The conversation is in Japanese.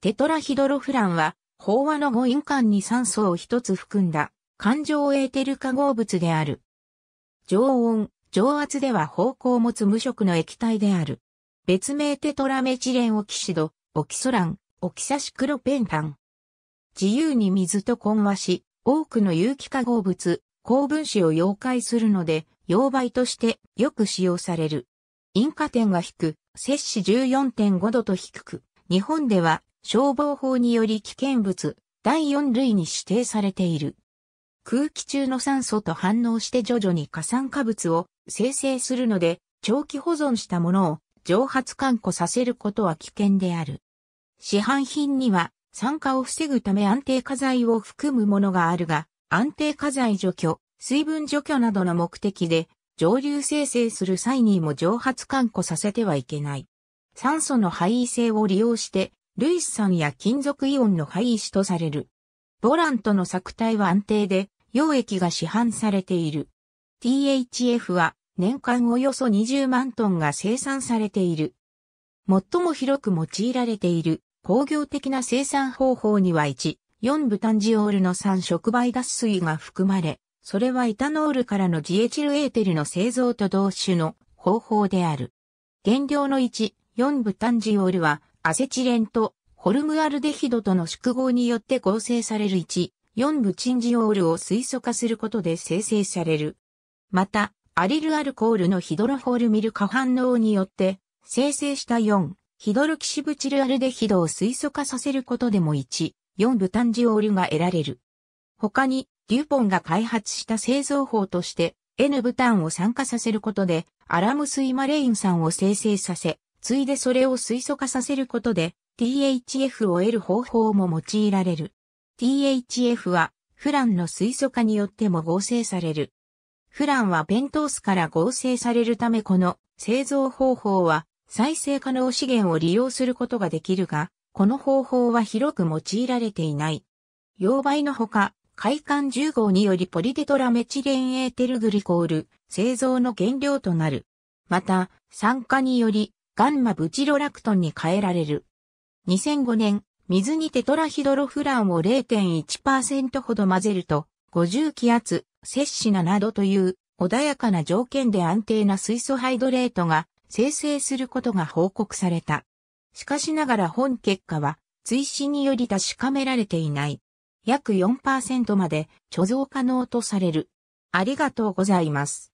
テトラヒドロフランは、飽和の誤飲間に酸素を一つ含んだ、環状エーテル化合物である。常温、常圧では方向を持つ無色の液体である。別名テトラメチレンオキシド、オキソラン、オキサシクロペンタン。自由に水と混和し、多くの有機化合物、高分子を溶解するので、溶媒としてよく使用される。因果点が低く、摂氏14.5度と低く、日本では消防法により危険物第4類に指定されている。空気中の酸素と反応して徐々に過酸化物を生成するので、長期保存したものを蒸発乾固させることは危険である。市販品には酸化を防ぐため安定化剤を含むものがあるが、安定化剤除去、水分除去などの目的で蒸留生成する際にも蒸発乾固させてはいけない。酸素の排異性を利用してルイス酸や金属イオンの廃止とされる。ボラントの作体は安定で、溶液が市販されている。THF は年間およそ20万トンが生産されている。最も広く用いられている工業的な生産方法には1、4ブタンジオールの3触媒脱水が含まれ、それはイタノールからのジエチルエーテルの製造と同種の方法である。原料の1、4ブタンジオールはアセチレンとホルムアルデヒドとの縮合によって合成される1、4ブチンジオールを水素化することで生成される。また、アリルアルコールのヒドロホルミル化反応によって、生成した4、ヒドロキシブチルアルデヒドを水素化させることでも1、4ブタンジオールが得られる。他に、デュポンが開発した製造法として、N ブタンを酸化させることで、アラムスイマレイン酸を生成させ、ついでそれを水素化させることで、THF を得る方法も用いられる。THF は、フランの水素化によっても合成される。フランはペントースから合成されるためこの製造方法は再生可能資源を利用することができるが、この方法は広く用いられていない。溶媒のほか、海管10号によりポリデトラメチレンエーテルグリコール製造の原料となる。また、酸化によりガンマブチロラクトンに変えられる。2005年、水にテトラヒドロフランを0.1%ほど混ぜると、50気圧、摂氏7度という穏やかな条件で安定な水素ハイドレートが生成することが報告された。しかしながら本結果は、追試により確かめられていない。約4%まで貯蔵可能とされる。ありがとうございます。